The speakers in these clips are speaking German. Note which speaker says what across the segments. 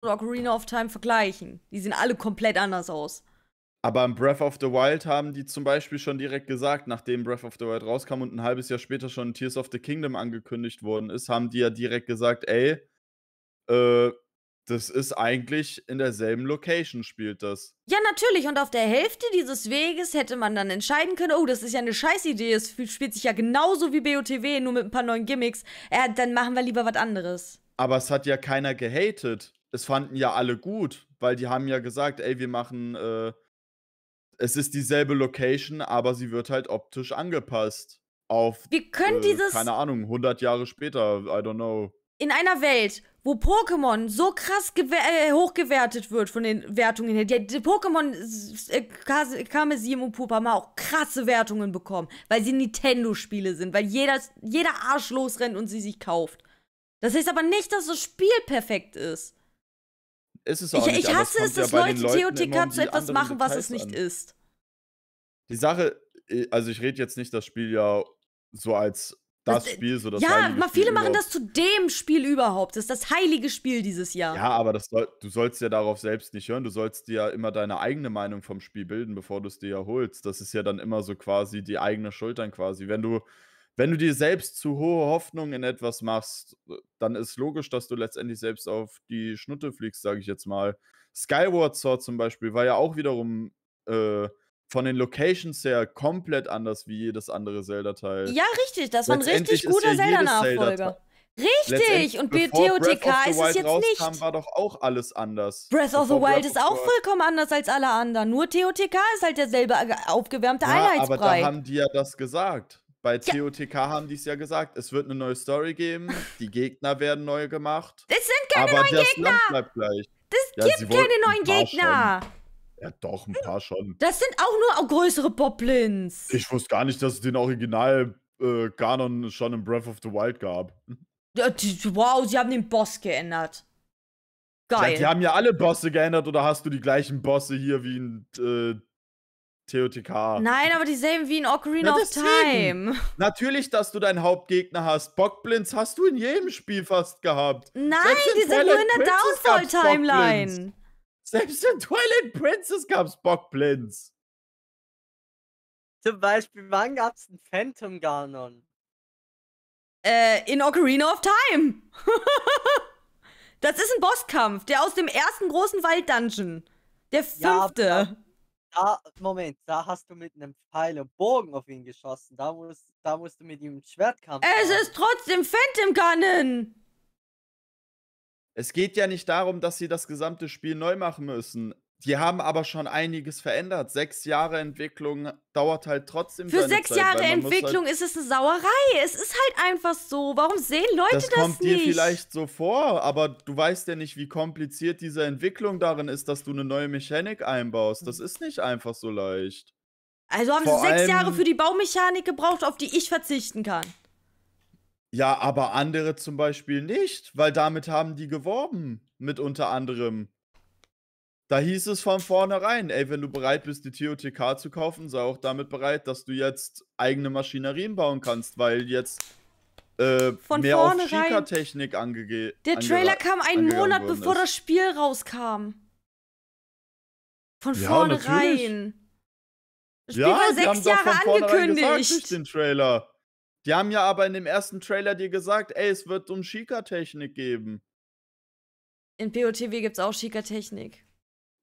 Speaker 1: und Ocarina of Time vergleichen. Die sehen alle komplett anders aus.
Speaker 2: Aber im Breath of the Wild haben die zum Beispiel schon direkt gesagt, nachdem Breath of the Wild rauskam und ein halbes Jahr später schon Tears of the Kingdom angekündigt worden ist, haben die ja direkt gesagt, ey, äh, das ist eigentlich in derselben Location spielt das.
Speaker 1: Ja, natürlich. Und auf der Hälfte dieses Weges hätte man dann entscheiden können, oh, das ist ja eine Scheißidee. Es spielt sich ja genauso wie BOTW, nur mit ein paar neuen Gimmicks. Ja, äh, dann machen wir lieber was anderes.
Speaker 2: Aber es hat ja keiner gehatet das fanden ja alle gut, weil die haben ja gesagt, ey, wir machen, äh, es ist dieselbe Location, aber sie wird halt optisch angepasst. Auf, wir können äh, dieses. Keine Ahnung, 100 Jahre später, I don't know.
Speaker 1: In einer Welt, wo Pokémon so krass äh, hochgewertet wird von den Wertungen her. Die, die Pokémon äh, Kamesium und Pupa haben auch krasse Wertungen bekommen, weil sie Nintendo-Spiele sind, weil jeder, jeder Arsch losrennt und sie sich kauft. Das heißt aber nicht, dass das Spiel perfekt ist
Speaker 2: ist es auch ich, nicht. Ich hasse es, dass ja Leute Theotika zu etwas machen, Details was es nicht an. ist. Die Sache, äh, also ich rede jetzt nicht das Spiel ja so als das, das Spiel, so das Ja, viele Spiel machen überhaupt. das zu
Speaker 1: dem Spiel überhaupt. Das ist das heilige Spiel dieses Jahr. Ja,
Speaker 2: aber soll, du sollst ja darauf selbst nicht hören. Du sollst dir ja immer deine eigene Meinung vom Spiel bilden, bevor du es dir ja holst. Das ist ja dann immer so quasi die eigene Schultern quasi. Wenn du wenn du dir selbst zu hohe Hoffnungen in etwas machst, äh, dann ist logisch, dass du letztendlich selbst auf die Schnutte fliegst, sage ich jetzt mal. Skyward Sword zum Beispiel war ja auch wiederum äh, von den Locations her komplett anders wie jedes andere Zelda-Teil. Ja,
Speaker 1: richtig, das war ein richtig guter Zelda-Nachfolger. Richtig! Und TOTK ist es jetzt rauskam, nicht.
Speaker 2: war doch auch alles anders. Breath of the Wild Breath ist auch vollkommen
Speaker 1: anders als alle anderen. Nur TOTK ist halt derselbe äh, aufgewärmte ja, Einheitsbrei. aber da haben
Speaker 2: die ja das gesagt. Bei TOTK ja. haben die es ja gesagt, es wird eine neue Story geben, die Gegner werden neu gemacht.
Speaker 1: Es sind keine aber neuen das Gegner. Land
Speaker 2: bleibt gleich.
Speaker 1: Das ja, gibt keine neuen Gegner.
Speaker 2: Schon. Ja, doch, ein hm. paar schon.
Speaker 1: Das sind auch nur größere Boblins.
Speaker 2: Ich wusste gar nicht, dass es den Original äh, Ganon schon in Breath of the Wild gab. Hm.
Speaker 1: Ja, die, wow, sie haben den Boss geändert. Geil. Ja, die haben
Speaker 2: ja alle Bosse geändert oder hast du die gleichen Bosse hier wie in äh, TOTK.
Speaker 1: Nein, aber dieselben wie in Ocarina Na, of Time.
Speaker 2: Natürlich, dass du deinen Hauptgegner hast. Bockblins hast du in jedem Spiel fast gehabt. Nein, die sind nur in der Downfall-Timeline. Selbst in Twilight Princess gab's Bockblins. Zum Beispiel, wann gab's einen Phantom Ganon?
Speaker 1: Äh, in Ocarina of Time. das ist ein Bosskampf, der aus dem ersten großen Wald-Dungeon. Der fünfte. Ja, da, Moment, da hast
Speaker 2: du mit einem Pfeil und Bogen auf ihn geschossen. Da musst, da musst du mit ihm einen Schwertkampf. Es machen. ist
Speaker 1: trotzdem Phantom Cannon!
Speaker 2: Es geht ja nicht darum, dass sie das gesamte Spiel neu machen müssen. Die haben aber schon einiges verändert. Sechs Jahre Entwicklung dauert halt trotzdem. Für sechs Zeit, Jahre Entwicklung halt
Speaker 1: ist es eine Sauerei. Es ist halt einfach so. Warum sehen Leute das, das kommt nicht? kommt dir vielleicht
Speaker 2: so vor, aber du weißt ja nicht, wie kompliziert diese Entwicklung darin ist, dass du eine neue Mechanik einbaust. Das ist nicht einfach so leicht. Also haben Vor sie sechs Jahre für
Speaker 1: die Baumechanik gebraucht, auf die ich verzichten kann.
Speaker 2: Ja, aber andere zum Beispiel nicht, weil damit haben die geworben, mit unter anderem da hieß es von vornherein, ey, wenn du bereit bist, die TOTK zu kaufen, sei auch damit bereit, dass du jetzt eigene Maschinerien bauen kannst, weil jetzt äh, von mehr auf Chica-Technik angegeben Der Trailer kam einen Monat bevor das
Speaker 1: Spiel rauskam. Von ja, vornherein. ja, war sechs Jahre angekündigt. Gesagt,
Speaker 2: den Trailer. Die haben ja aber in dem ersten Trailer dir gesagt, ey, es wird um Chica-Technik geben. In POTW gibt's auch Chica-Technik.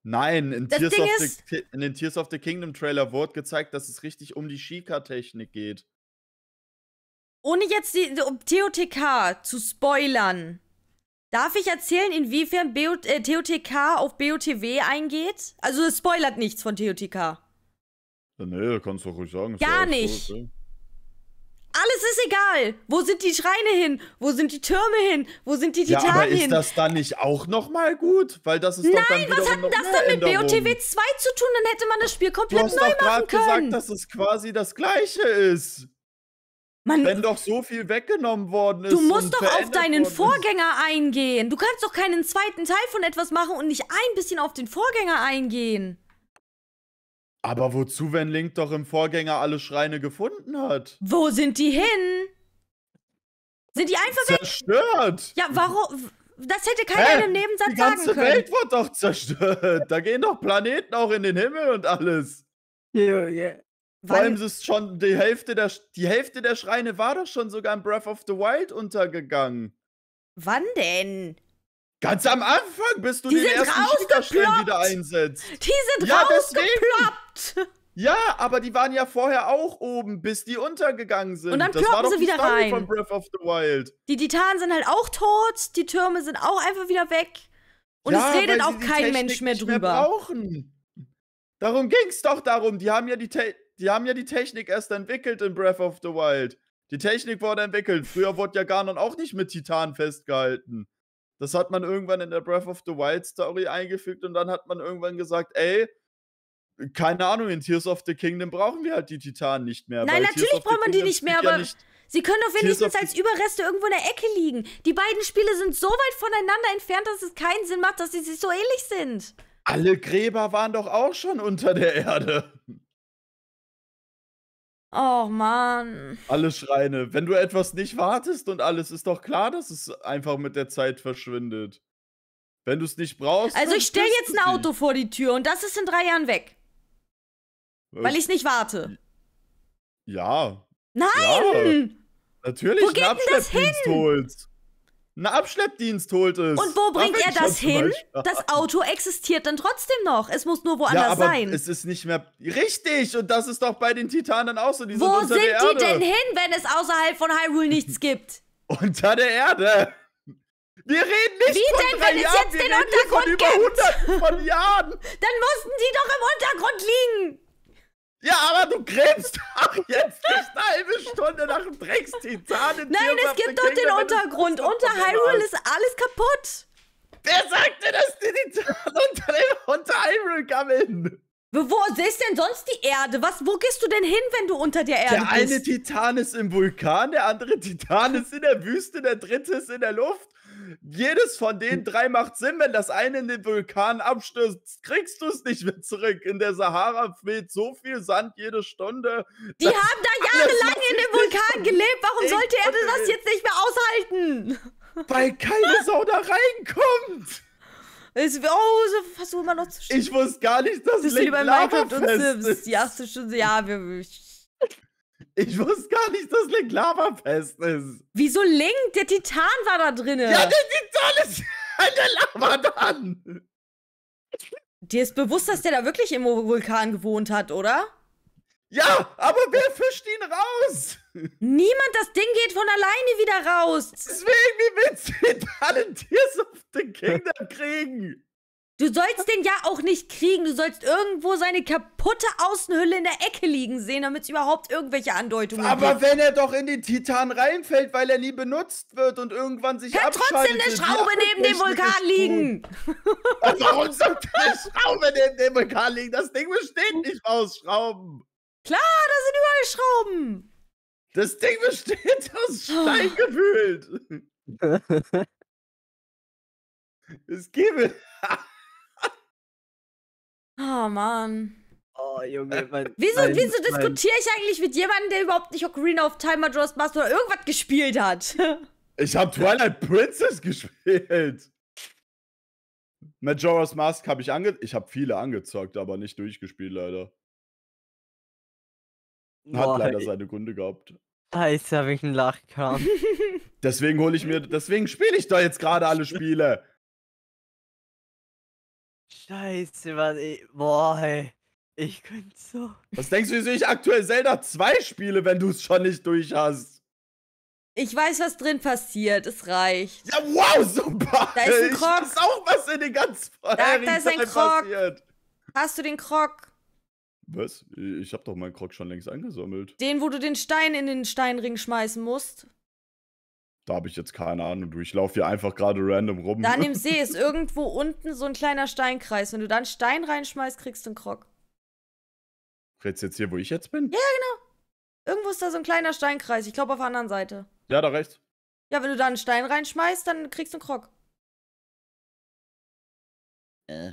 Speaker 2: Nein, in, das Tears Ding of ist, in den Tears of the Kingdom Trailer wurde gezeigt, dass es richtig um die Shika-Technik geht.
Speaker 1: Ohne jetzt die um TOTK zu spoilern, darf ich erzählen, inwiefern BO, äh, TOTK auf BOTW eingeht? Also es spoilert nichts von TOTK.
Speaker 2: nee, kannst du ruhig sagen. Gar nicht. Cool,
Speaker 1: alles ist egal. Wo sind die Schreine hin? Wo sind die Türme hin? Wo sind die Titanien? Ja, aber ist das
Speaker 2: dann nicht auch nochmal gut? Weil das ist Nein, doch Nein, was hat denn das dann mit BOTW
Speaker 1: 2 zu tun? Dann hätte man das Spiel komplett neu machen können. Du hast gesagt,
Speaker 2: dass es quasi das Gleiche ist. Man, Wenn doch so viel weggenommen worden ist. Du musst doch auf deinen
Speaker 1: Vorgänger ist. eingehen. Du kannst doch keinen zweiten Teil von etwas machen und nicht ein bisschen auf den Vorgänger eingehen.
Speaker 2: Aber wozu, wenn Link doch im Vorgänger alle Schreine gefunden hat? Wo sind die hin? Sind die einfach zerstört. weg? Zerstört! Ja,
Speaker 1: warum? Das hätte keiner Hä? in Nebensatz sagen können. Die ganze Welt
Speaker 2: wird doch zerstört. Da gehen doch Planeten auch in den Himmel und alles. Yeah, yeah. Vor Weil allem ist es schon die Hälfte, der, die Hälfte der Schreine war doch schon sogar in Breath of the Wild untergegangen. Wann denn? Ganz am Anfang, bis du die den ersten Schickerstein wieder einsetzt. Die sind ja, rausgeploppt! gehabt. Ja, aber die waren ja vorher auch oben, bis die untergegangen sind. Und dann das war doch sie wieder Story rein. Von Breath of the Wild.
Speaker 1: Die Titanen sind halt auch tot, die Türme sind auch einfach wieder weg.
Speaker 2: Und ja, es redet auch kein Mensch mehr drüber. Nicht mehr brauchen. Darum ging's doch darum. Die haben ja die, die haben ja die Technik erst entwickelt in Breath of the Wild. Die Technik wurde entwickelt. Früher wurde ja Ganon auch nicht mit Titan festgehalten. Das hat man irgendwann in der Breath of the Wild Story eingefügt und dann hat man irgendwann gesagt, ey, keine Ahnung, in Tears of the Kingdom brauchen wir halt die Titanen nicht mehr. Nein, natürlich braucht man die nicht mehr, aber ja nicht
Speaker 1: sie können doch wenigstens als Überreste irgendwo in der Ecke liegen. Die beiden Spiele sind so weit voneinander entfernt, dass es keinen Sinn macht, dass sie sich so ähnlich sind.
Speaker 2: Alle Gräber waren doch auch schon unter der Erde.
Speaker 1: Oh Mann.
Speaker 2: Alle Schreine. Wenn du etwas nicht wartest und alles, ist doch klar, dass es einfach mit der Zeit verschwindet. Wenn du es nicht brauchst. Also ich stelle
Speaker 1: jetzt ein Auto vor die Tür und das ist in drei Jahren weg. Weil ich nicht warte.
Speaker 2: Ja. Nein! Ja. Natürlich, Wo geht ein Abschleppdienst holt. Ein Abschleppdienst holt es. Und wo bringt er das hin? Das
Speaker 1: Auto existiert dann trotzdem noch. Es muss nur woanders ja, aber sein. Es
Speaker 2: ist nicht mehr. Richtig! Und das ist doch bei den Titanen auch so. Die wo sind, sind die denn
Speaker 1: hin, wenn es außerhalb von Hyrule nichts gibt?
Speaker 2: unter der Erde! Wir
Speaker 1: reden nicht Wie von denn, drei wenn Jahren, es jetzt wir den Untergrund von über gibt? hunderten von Jahren! Dann mussten die doch im Untergrund liegen! Ja, aber du gräbst doch jetzt nicht eine halbe Stunde nach dem Dreckstitan. Nein, es gibt doch den Untergrund. Unter Hyrule ist alles kaputt. Wer sagt denn, dass die Titanen unter, dem, unter Hyrule gammeln? Wo ist denn sonst die Erde? Was, wo gehst du denn hin, wenn du unter der Erde bist? Der eine
Speaker 2: Titan ist im Vulkan, der andere Titan ist in der Wüste, der dritte ist in der Luft jedes von den hm. drei macht Sinn. Wenn das eine in den Vulkan abstürzt, kriegst du es nicht mehr zurück. In der Sahara fehlt so viel Sand jede Stunde. Die haben da jahrelang in dem Vulkan gelebt. Warum ich sollte er das jetzt nicht mehr aushalten? Weil keine Sau da reinkommt. Es,
Speaker 1: oh, so versuchen wir noch zu stimmen.
Speaker 2: Ich wusste gar nicht, dass das Lake Lava Minecraft und Sims. Ist.
Speaker 1: Ja, ja, wir, ich,
Speaker 2: ich wusste gar nicht, dass Link Lava Fest ist. Wieso
Speaker 1: Link? Der Titan war da drin. Ja, der Titan ist der Lava dann. Dir ist bewusst, dass der da wirklich im Vulkan gewohnt hat, oder? Ja, aber wer fischt ihn raus? Niemand, das Ding geht von alleine wieder raus. Deswegen, wie willst du den Talentiers of the Kingdom kriegen? Du sollst den ja auch nicht kriegen. Du sollst irgendwo seine kaputte Außenhülle in der Ecke liegen sehen, damit es überhaupt irgendwelche Andeutungen gibt. Aber wenn
Speaker 2: er doch in den Titan reinfällt, weil er nie benutzt wird und irgendwann sich Kann trotzdem eine Schraube neben dem Vulkan liegen. Also, warum sollte eine Schraube neben dem Vulkan liegen? Das Ding besteht nicht aus Schrauben. Klar, da sind überall Schrauben. Das Ding besteht aus Stein gefühlt. es gäbe...
Speaker 1: Oh Mann.
Speaker 2: Oh, Junge, mein, äh, wieso, mein, wieso diskutiere
Speaker 1: ich eigentlich mit jemandem, der überhaupt nicht Ocarina of Time oder Majora's Mask oder irgendwas gespielt hat?
Speaker 2: Ich habe Twilight Princess gespielt. Majora's Mask habe ich ange... Ich habe viele angezockt, aber nicht durchgespielt, leider. Hat Boah, leider seine Gründe gehabt. Alter, welchen Lachkram. deswegen hole ich mir... Deswegen spiele ich da jetzt gerade alle Spiele.
Speaker 1: Scheiße, Mann, Ich,
Speaker 2: Boah, ey. Ich könnte so. Was denkst du, wieso ich aktuell Zelda 2 spiele, wenn du es schon nicht durch hast?
Speaker 1: Ich weiß, was drin passiert. Es reicht. Ja,
Speaker 2: wow, super. Da ist ein
Speaker 1: Krog. Ich weiß auch, was in den ganzen vorherigen da, da ist ein Krog. passiert. Hast du den Krog?
Speaker 2: Was? Ich hab doch meinen Krog schon längst eingesammelt.
Speaker 1: Den, wo du den Stein in den Steinring schmeißen musst?
Speaker 2: Da habe ich jetzt keine Ahnung. ich laufe hier einfach gerade random rum. Da an dem See
Speaker 1: ist irgendwo unten so ein kleiner Steinkreis. Wenn du da einen Stein reinschmeißt, kriegst du einen Krog.
Speaker 2: Redst jetzt hier, wo ich jetzt bin?
Speaker 1: Ja, genau. Irgendwo ist da so ein kleiner Steinkreis. Ich glaube auf der anderen Seite. Ja, da rechts. Ja, wenn du da einen Stein reinschmeißt, dann kriegst du einen Krog. Äh.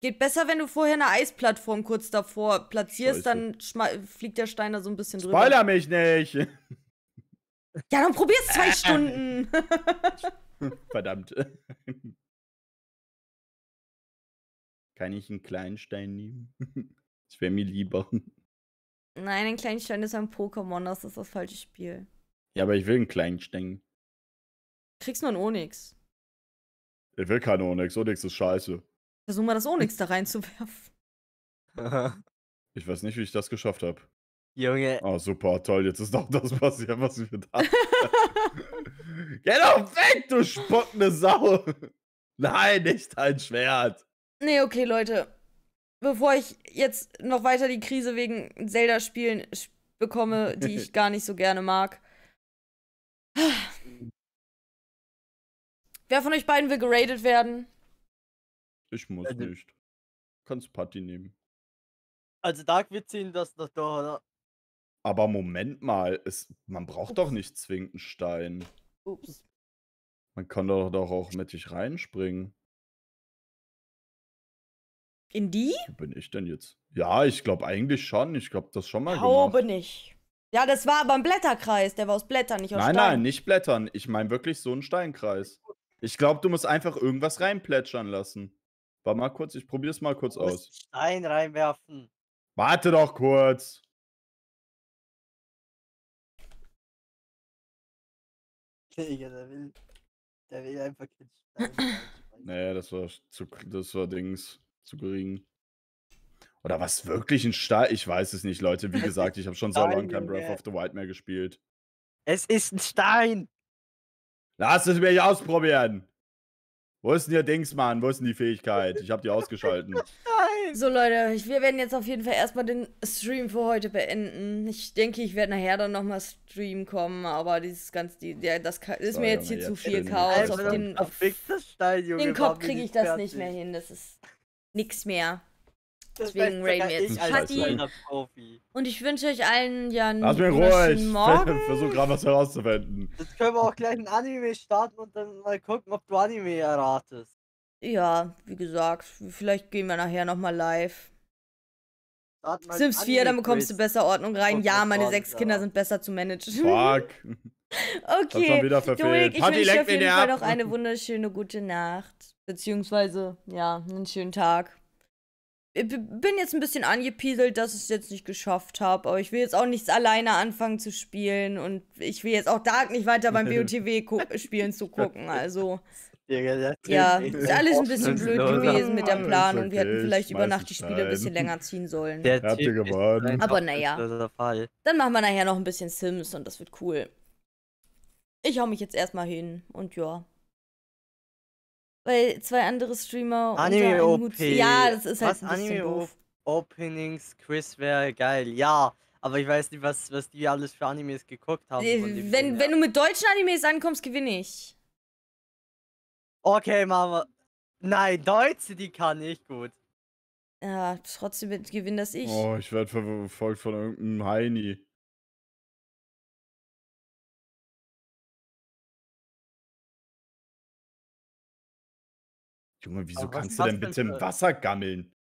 Speaker 1: Geht besser, wenn du vorher eine Eisplattform kurz davor platzierst, Scheiße. dann fliegt der Stein da so ein bisschen drüber. Spoiler
Speaker 2: mich nicht!
Speaker 1: Ja, dann probier's zwei äh. Stunden.
Speaker 2: Verdammt. Kann ich einen kleinen Stein nehmen? Das wäre mir lieber.
Speaker 1: Nein, ein kleinen Stein ist ein Pokémon, das ist das falsche Spiel.
Speaker 2: Ja, aber ich will einen kleinen Stein.
Speaker 1: Kriegst nur einen Onyx.
Speaker 2: Ich will keinen Onyx, Onyx ist scheiße.
Speaker 1: Versuch mal das Onyx da reinzuwerfen.
Speaker 2: ich weiß nicht, wie ich das geschafft habe. Junge. Oh, super, toll. Jetzt ist doch das passiert, was wir da. Geh doch weg, du spottende Sau! Nein, nicht dein Schwert!
Speaker 1: Nee, okay, Leute. Bevor ich jetzt noch weiter die Krise wegen Zelda-Spielen bekomme, die ich gar nicht so gerne mag. Wer von euch beiden will geradet werden?
Speaker 2: Ich muss äh, nicht. kannst Party nehmen.
Speaker 1: Also Dark wird sehen, dass das da
Speaker 2: aber Moment mal, es, man braucht Ups. doch nicht zwingend einen Stein. Ups. Man kann doch doch auch mittig reinspringen. In die? Wo bin ich denn jetzt? Ja, ich glaube eigentlich schon. Ich glaube, das schon mal glaube gemacht.
Speaker 1: Glaube nicht. Ja, das war aber ein Blätterkreis. Der war aus Blättern, nicht aus nein, Stein. Nein, nein,
Speaker 2: nicht Blättern. Ich meine wirklich so einen Steinkreis. Ich glaube, du musst einfach irgendwas reinplätschern lassen. Warte mal kurz, ich probiere es mal kurz aus.
Speaker 1: Stein reinwerfen.
Speaker 2: Warte doch kurz.
Speaker 1: Digga, der will, der will einfach keinen Stein.
Speaker 2: naja, das war zu, das war Dings, zu gering. Oder was wirklich ein Stein? Ich weiß es nicht, Leute. Wie gesagt, ich habe schon so lange kein Breath of the Wild mehr gespielt. Es ist ein Stein. Lass es mich ausprobieren. Wo ist denn ihr Dings, Mann? Wo ist denn die Fähigkeit? Ich habe die ausgeschalten.
Speaker 1: So Leute, wir werden jetzt auf jeden Fall erstmal den Stream für heute beenden. Ich denke, ich werde nachher dann nochmal Stream kommen, aber dieses ganze, die, ja, das ist so, mir jetzt hier ja, zu viel also, Chaos. Auf den, auf
Speaker 2: Stein, Junge, den Kopf kriege ich das fertig. nicht mehr hin.
Speaker 1: Das ist nix mehr. Deswegen raiden wir jetzt Profi. Und ich wünsche euch allen ja einen Lass mich ruhig. Morgen.
Speaker 2: Versuch gerade was herauszufinden.
Speaker 1: Jetzt können wir auch gleich ein Anime starten und dann mal gucken, ob du Anime erratest. Ja, wie gesagt, vielleicht gehen wir nachher nochmal live. Sims 4, dann bekommst du besser Ordnung rein. Ja, meine sechs ja. Kinder sind besser zu managen. Fuck.
Speaker 2: okay. Schon wieder verfehlt. Dominik, ich wünsche dir auf jeden Fall noch eine
Speaker 1: wunderschöne gute Nacht. Beziehungsweise, ja, einen schönen Tag. Ich bin jetzt ein bisschen angepieselt, dass ich es jetzt nicht geschafft habe, aber ich will jetzt auch nichts alleine anfangen zu spielen und ich will jetzt auch Dark nicht weiter beim BOTW spielen zu gucken, also. ja,
Speaker 2: ist alles ein bisschen blöd genau gewesen mit der Planung. Okay, wir hätten vielleicht über Nacht die Spiele ein bisschen länger ziehen
Speaker 1: sollen. Der Habt ihr gewonnen. Aber naja.
Speaker 2: Dann
Speaker 1: machen wir nachher noch ein bisschen Sims und das wird cool. Ich hau mich jetzt erstmal hin und ja. Weil zwei andere Streamer Anime unter OP. Ja, das ist halt was ein bisschen Anime doof. Openings, Chris wäre geil, ja. Aber ich weiß nicht, was, was die alles für Animes geguckt haben. Äh, wenn, wenn du mit deutschen Animes ankommst, gewinne ich. Okay, Mama. Nein, Deutsche, die kann ich gut. Ja, trotzdem gewinne das ich. Oh, ich
Speaker 2: werde verfolgt von irgendeinem Heini.
Speaker 1: Junge, wieso Aber kannst du denn bitte im Wasser gammeln?